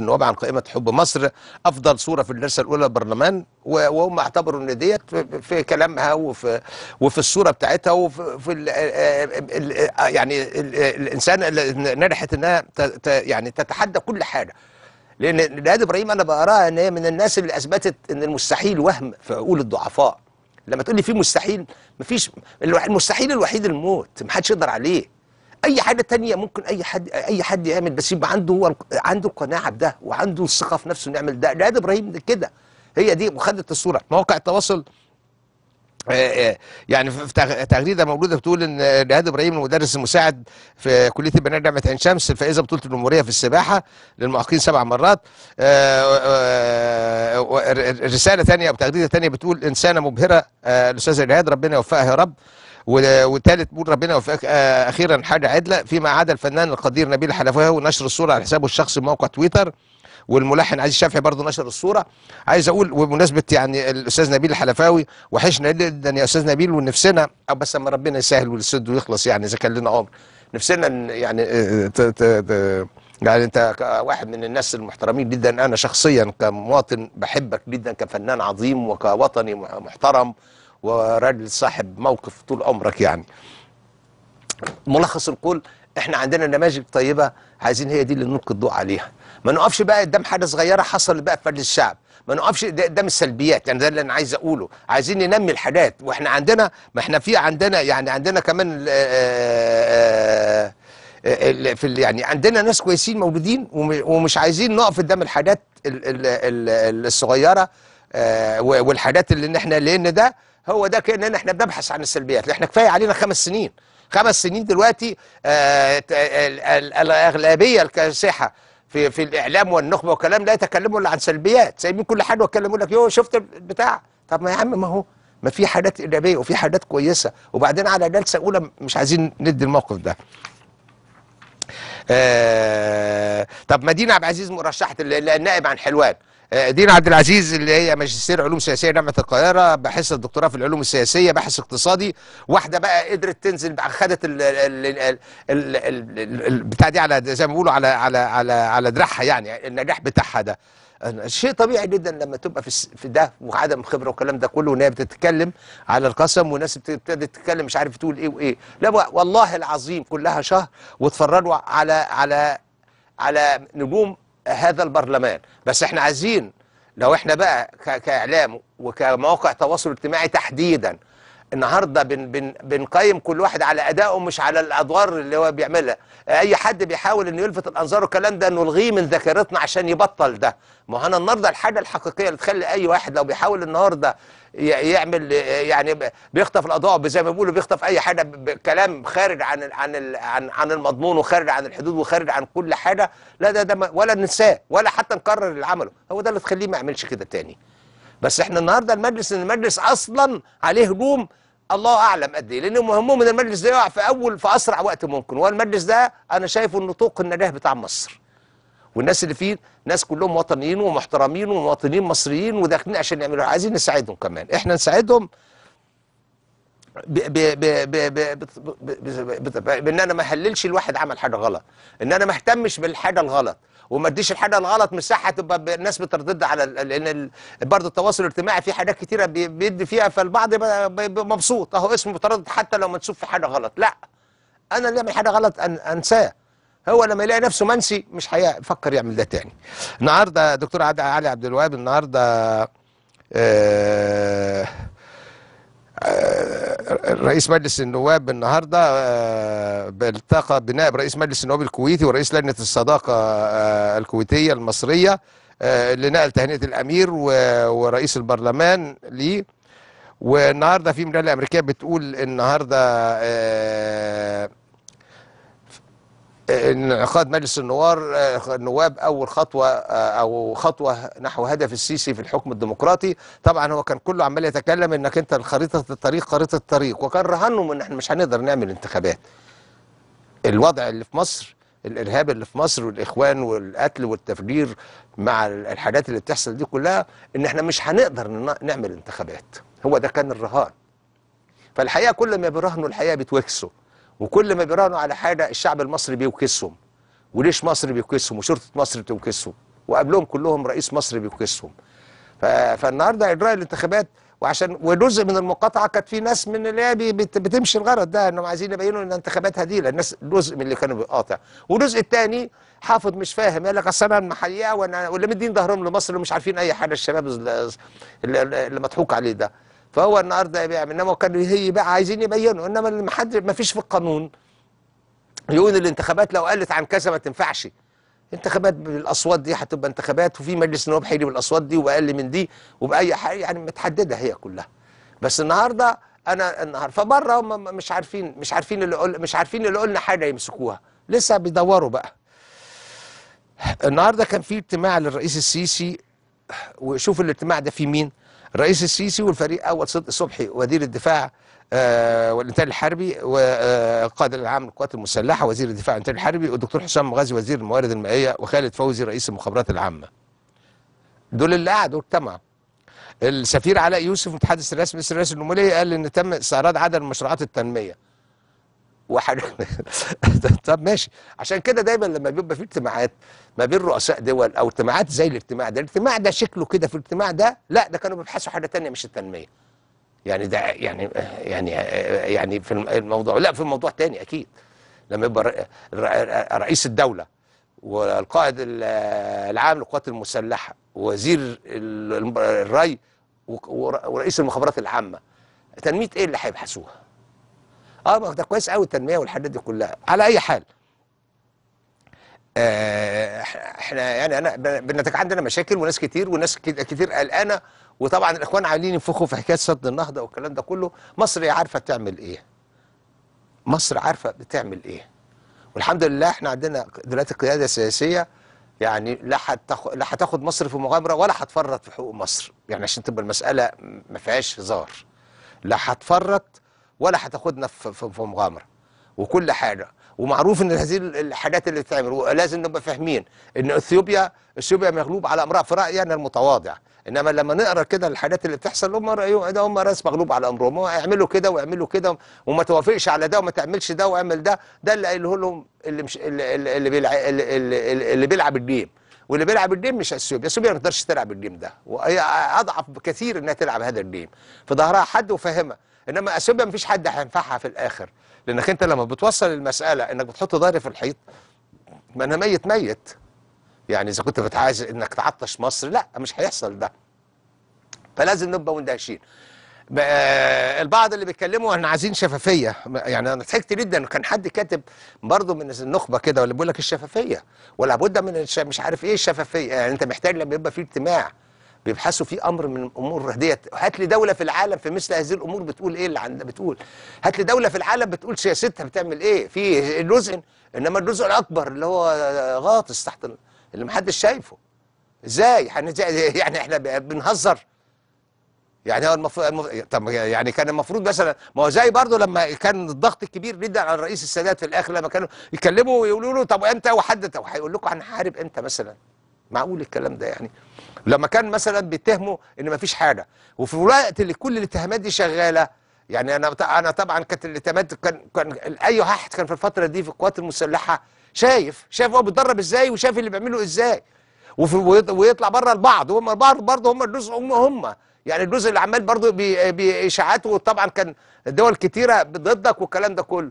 النواب عن قائمه حب مصر افضل صوره في الجلسه الاولى للبرلمان وهم اعتبروا ان ديت في كلامها وفي وفي الصوره بتاعتها وفي الـ الـ آه، آه، آه، يعني الـ الانسان نجحت انها يعني تتحدى كل حاجه لان نهاد ابراهيم انا بقراها ان هي من الناس اللي اثبتت ان المستحيل وهم في عقول الضعفاء لما تقول لي في مستحيل مفيش المستحيل الوحيد الموت محدش يقدر عليه اي حاجه تانية ممكن اي حد اي حد يعمل بس يبقى عنده هو عنده القناعه بده وعنده الثقه في نفسه انه يعمل ده ده ابراهيم كده هي دي وخدت الصوره مواقع التواصل آه، آه، يعني في تغريده موجوده بتقول ان رياض ابراهيم المدرس المساعد في كليه البنات جامعه عين شمس الفائزه بطوله الجمهوريه في السباحه للمعاقين سبع مرات آه، رساله ثانيه او تغريده ثانيه بتقول انسانه مبهره الاستاذه رياض ربنا يوفقها يا رب وثالث بول ربنا يوفقك آه، اخيرا حاجه عدله فيما عدا الفنان القدير نبيل حلفاوي نشر الصوره على حسابه الشخصي بموقع تويتر والملحن عزيز شافعي برضه نشر الصوره عايز اقول وبمناسبه يعني الاستاذ نبيل الحلفاوي وحشنا جدا يا استاذ نبيل ونفسنا بس اما ربنا يسهل والسد ويخلص يعني اذا كان لنا عمر نفسنا يعني آه، ت ت ت يعني انت واحد من الناس المحترمين جدا انا شخصيا كمواطن بحبك جدا كفنان عظيم وكوطني محترم وراجل صاحب موقف طول عمرك يعني ملخص القول احنا عندنا نماذج طيبه عايزين هي دي اللي نلقي الضوء عليها ما نقفش بقى قدام حاجه صغيره حصلت بقى في فرد الشعب ما نقفش قدام السلبيات يعني ده اللي انا عايز اقوله عايزين ننمي الحاجات واحنا عندنا ما احنا في عندنا يعني عندنا كمان آآ آآ آه، آه، آه، في يعني عندنا ناس كويسين موجودين ومش عايزين نقف قدام الحاجات الصغيره والحاجات اللي احنا لان ده هو ده كاننا احنا بنبحث عن السلبيات احنا كفايه علينا خمس سنين خمس سنين دلوقتي آه، الاغلبيه الكاسحه في في الاعلام والنخبه والكلام لا يتكلموا الا عن سلبيات سايبين كل حاجه ويتكلموا لك يو شفت البتاع طب ما يا عم ما هو ما في حاجات ايجابيه وفي حاجات كويسه وبعدين على جلسه اولى مش عايزين ندي الموقف ده آه طب مدينه عبد العزيز مرشحه النائب عن حلوان آه، دين عبد العزيز اللي هي ماجستير علوم سياسيه جامعه القاهره باحثه الدكتوراه في العلوم السياسيه بحث اقتصادي واحده بقى قدرت تنزل بقى خدت البتاع دي على زي ما بيقولوا على على على على دراعها يعني النجاح بتاعها ده شيء طبيعي جدا لما تبقى في في ده وعدم خبره والكلام ده كله وان هي بتتكلم على القسم وناس بتبتدي تتكلم مش عارف تقول ايه وايه لا والله العظيم كلها شهر واتفرجوا على على على نجوم هذا البرلمان بس احنا عايزين لو احنا بقى كاعلام وكمواقع تواصل اجتماعي تحديدا النهارده بن بن بنقيم كل واحد على ادائه مش على الادوار اللي هو بيعملها اي حد بيحاول انه يلفت الانظار والكلام ده نلغيه من ذاكرتنا عشان يبطل ده ما هو انا النهارده الحاجه الحقيقيه اللي تخلي اي واحد لو بيحاول النهارده يعمل يعني بيخطف الاضواء زي ما بيقولوا بيخطف اي حاجه بكلام خارج عن عن عن عن المضمون وخارج عن الحدود وخارج عن كل حاجه لا ده ده ولا ننساه ولا حتى نكرر اللي عمله هو ده اللي تخليه ما يعملش كده تاني بس احنا النهارده المجلس ان المجلس اصلا عليه هجوم الله اعلم قد ايه لان مهمهم ان المجلس ده يقع في اول في اسرع وقت ممكن هو المجلس ده انا شايفه انه طوق النجاح بتاع مصر والناس اللي فيه ناس كلهم وطنيين ومحترمين ومواطنين مصريين وداخلين عشان يعملوا عايزين نساعدهم كمان احنا نساعدهم بان انا ما احللش الواحد عمل حاجه غلط ان انا ما اهتمش بالحاجه الغلط وما اديش الحاجه الغلط مساحه تبقى الناس بتردد على لان برضه التواصل الاجتماعي فيه حاجات كتيره بيدي فيها فالبعض مبسوط اهو اسمه متردد حتى لو تشوف في حاجه غلط لا انا اللي اعمل حاجه غلط أن انساه هو لما يلاقي نفسه منسي مش هيفكر يعمل ده تاني النهارده دكتور علي عبد الوهاب النهارده آه آه رئيس مجلس النواب النهارده آه، التقى بنائب رئيس مجلس النواب الكويتي ورئيس لجنه الصداقه آه، الكويتيه المصريه آه، لنقل تهنئه الامير ورئيس البرلمان ليه والنهارده في مجله امريكيه بتقول النهارده انعقاد مجلس النوار آه، النواب اول خطوه آه، او خطوه نحو هدف السيسي في الحكم الديمقراطي طبعا هو كان كله عمال يتكلم انك انت خريطه الطريق خريطه الطريق وكان رهنهم ان احنا مش هنقدر نعمل انتخابات الوضع اللي في مصر الارهاب اللي في مصر والاخوان والقتل والتفجير مع الحاجات اللي بتحصل دي كلها ان احنا مش هنقدر نعمل انتخابات هو ده كان الرهان فالحقيقه كل ما بيرهنوا الحقيقه بتوكسوا وكل ما بيراهنوا على حاجه الشعب المصري بيوكسهم وليش مصر بيوكسهم وشرطه مصر بتوكسهم وقبلهم كلهم رئيس مصر بيوكسهم فالنهارده اجراء الانتخابات وعشان وجزء من المقاطعه كانت في ناس من اللي هي بتمشي الغرض ده انهم عايزين يبينوا ان انتخابات هديله الناس جزء من اللي كانوا بيقاطع والجزء الثاني حافظ مش فاهم قال لك اصل انا المحليه ولا واللي مدين ظهرهم لمصر ومش عارفين اي حاجه الشباب اللي مضحوك عليه ده فهو النهارده بيعمل انما كان هي بقى عايزين يبينوا انما اللي ما حد ما فيش في القانون يقول الانتخابات لو قلت عن كذا ما تنفعش انتخابات بالاصوات دي هتبقى انتخابات وفي مجلس نواب حيلي بالاصوات دي واقل من دي وباي حاجه يعني متحدده هي كلها بس النهارده انا النهارده فبره هم مش عارفين مش عارفين اللي قل مش عارفين اللي قلنا حاجه يمسكوها لسه بيدوروا بقى النهارده كان في اجتماع للرئيس السيسي وشوف الاجتماع ده في مين الرئيس السيسي والفريق اول صدق صبحي وزير الدفاع آه والانتاج الحربي والقائد آه، العام للقوات المسلحه وزير الدفاع والانتاج الحربي والدكتور حسام مغازي وزير الموارد المائيه وخالد فوزي رئيس المخابرات العامه. دول اللي قعدوا اجتمعوا. السفير علاء يوسف المتحدث الرسمي لرئاسه الجمهوريه قال ان تم استعراض عدد المشروعات التنميه. وحاجات طب ماشي عشان كده دايما لما بيبقى في اجتماعات ما بين رؤساء دول او اجتماعات زي الاجتماع ده الاجتماع ده شكله كده في الاجتماع ده لا ده كانوا بيبحثوا حاجه ثانيه مش التنميه يعني ده يعني يعني يعني في الموضوع لا في موضوع ثاني اكيد لما يبقى رئيس الدوله والقائد العام للقوات المسلحه وزير الري ورئيس المخابرات العامه تنميه ايه اللي هيبحثوها اه ده كويس قوي التنميه والحاجات دي كلها على اي حال آه، احنا يعني انا بنتك عندنا مشاكل وناس كتير وناس كتير قلقانه وطبعا الاخوان عاملين ينفخوا في حكايه سد النهضه والكلام ده كله مصر عارفه تعمل ايه مصر عارفه بتعمل ايه والحمد لله احنا عندنا دلوقتي قياده سياسيه يعني لا هتاخد لا هتاخد مصر في مغامره ولا هتفرط في حقوق مصر يعني عشان تبقى المساله ما فيهاش هزار لا هتفرط ولا هتاخدنا في مغامره وكل حاجه ومعروف ان هذه الحاجات اللي بتتعمل ولازم نبقى فاهمين ان اثيوبيا اثيوبيا مغلوب على امرها في راينا المتواضع انما لما نقرا كده الحاجات اللي بتحصل هم رايهم ده هم ناس مغلوب على امرهم اعملوا كده واعملوا كده وما توافقش على ده وما تعملش ده واعمل ده ده اللي قايله لهم اللي مش اللي اللي بيلعب اللي بيلعب الجيم واللي بيلعب الجيم مش اثيوبيا اثيوبيا ما تقدرش تلعب الجيم ده وهي اضعف بكثير انها تلعب هذا الجيم في ظهرها حد وفاهمها انما اسيبها مفيش حد هينفعها في الاخر لانك انت لما بتوصل المساله انك بتحط ظهري في الحيط ما انا ميت ميت يعني اذا كنت بتعايز انك تعطش مصر لا مش هيحصل ده فلازم نبقى مندهشين آه، البعض اللي بيتكلموا احنا عايزين شفافيه يعني انا ضحكت جدا كان حد كاتب برضه من النخبه كده واللي بيقول لك الشفافيه ولا بد من مش عارف ايه الشفافيه يعني انت محتاج لما يبقى في اجتماع بيبحثوا في امر من الامور ديت هات لي دوله في العالم في مثل هذه الامور بتقول ايه اللي عندها بتقول هات لي دوله في العالم بتقول سياستها بتعمل ايه في جزء انما الجزء الاكبر اللي هو غاطس تحت اللي محدش شايفه ازاي يعني احنا بنهزر يعني هو المفروض طب يعني كان المفروض مثلا ما هو زي برضه لما كان الضغط الكبير جدا على الرئيس السادات في الاخر لما كانوا يتكلموا ويقولوا له طب امتى وحد طب هيقول لكم هنحارب امتى مثلا معقول الكلام ده يعني لما كان مثلا بيتهمه ان ما فيش حاجه وفي الوقت اللي كل الاتهامات دي شغاله يعني انا انا طبعا كانت الاتهامات كان كان اي واحد كان في الفتره دي في القوات المسلحه شايف شايف هو بيتدرب ازاي وشايف اللي بيعمله ازاي وفي ويطلع بره البعض هم البعض برضه هم الجزء هم هم يعني الجزء اللي عمال برضه باشاعاته طبعا كان دول كتيره ضدك والكلام ده كله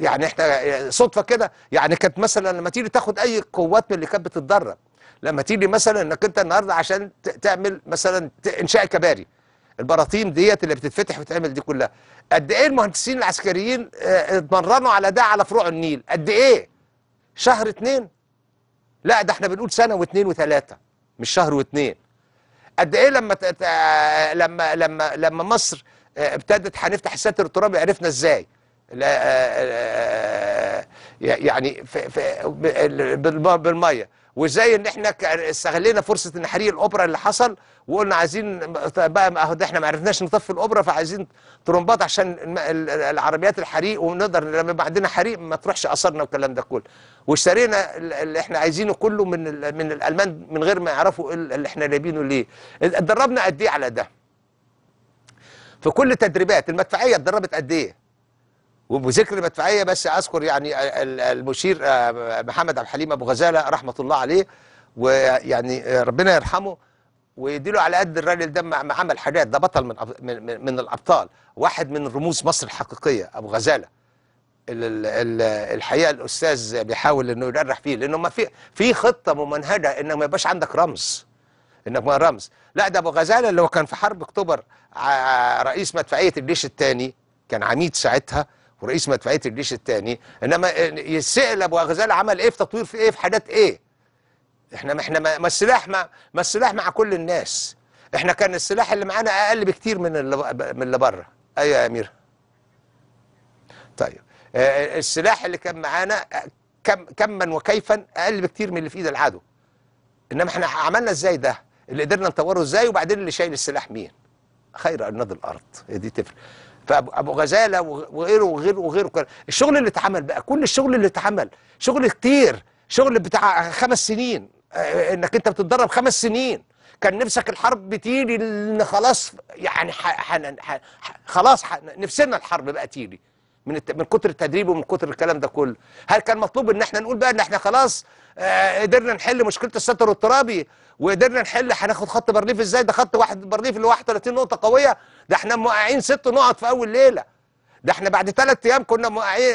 يعني احنا صدفه كده يعني كانت مثلا لما تيجي تاخد اي قوات من اللي كانت بتتدرب لما تيجي مثلا انك انت النهارده عشان تعمل مثلا انشاء كباري البراطيم ديت اللي بتتفتح وتعمل دي كلها قد ايه المهندسين العسكريين آه، اتمرنوا على ده على فروع النيل قد ايه شهر اتنين لا ده احنا بنقول سنه واتنين وثلاثه مش شهر واتنين قد ايه لما لما لما لما مصر آه، ابتدت هنفتح الساتر الترابي عرفنا ازاي يعني في في بالميه وازاي ان احنا استغلينا فرصه ان حريق الاوبرا اللي حصل وقلنا عايزين بقى احنا ما عرفناش نطفي الاوبرا فعايزين ترمبات عشان العربيات الحريق ونقدر لما يبقى عندنا حريق ما تروحش اثرنا والكلام ده كله واشترينا اللي احنا عايزينه كله من من الالمان من غير ما يعرفوا اللي احنا جايبينه ليه اتدربنا قد ايه على ده في كل تدريبات المدفعيه اتدربت قد ايه وبذكر مدفعيه بس اذكر يعني المشير آه، محمد عبد الحليم ابو غزاله رحمه الله عليه ويعني آه، ربنا يرحمه ويديله على قد الراجل ده ما عمل حاجات ده بطل من من من الابطال واحد من رموز مصر الحقيقيه ابو غزاله الحقيقه الاستاذ بيحاول انه يجرح فيه لانه ما في في خطه ممنهجه انك ما يبقاش عندك رمز انك ما رمز لا ده ابو غزاله اللي هو كان في حرب اكتوبر رئيس مدفعيه الجيش الثاني كان عميد ساعتها ورئيس مدفعيه الجيش الثاني انما يسال ابو غزال عمل ايه في تطوير في ايه في حاجات ايه احنا ما احنا ما السلاح ما, ما السلاح مع كل الناس احنا كان السلاح اللي معانا اقل بكتير من اللي من اللي بره ايوه يا امير طيب آه، السلاح اللي كان معانا آه، كم كما وكيفا اقل بكتير من اللي في ايد العدو انما احنا عملنا ازاي ده اللي قدرنا نطوره ازاي وبعدين اللي شايل السلاح مين خير اناد الارض هي دي تفرق فابو غزاله وغيره وغيره وغيره الشغل اللي اتعمل بقى كل الشغل اللي اتعمل شغل كتير شغل بتاع خمس سنين آه، انك انت بتتدرب خمس سنين كان نفسك الحرب تيجي ان خلاص يعني حنن خلاص نفسنا الحرب بقى تيجي من الت... من كتر التدريب ومن كتر الكلام ده كله هل كان مطلوب ان احنا نقول بقى ان احنا خلاص آه قدرنا نحل مشكله الستر الترابي وقدرنا نحل هناخد خط برليف ازاي ده خط واحد برليف اللي 31 نقطه قويه ده احنا موقعين ست نقط في اول ليله ده احنا بعد ثلاث ايام كنا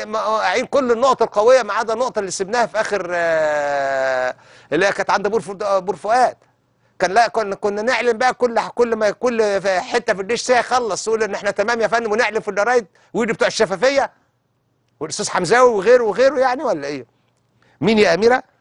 موقعين كل النقط القويه ما عدا النقطه اللي سبناها في اخر آه اللي كانت عند بور بور فؤاد كان لا كنا كنا نعلن بقى كل كل ما كل حته في الجيش ساعه خلص يقول ان احنا تمام يا فندم ونعلن في الجرايد ويجي بتوع الشفافيه والاستاذ حمزاوي وغيره وغيره يعني ولا ايه؟ مين يا اميره؟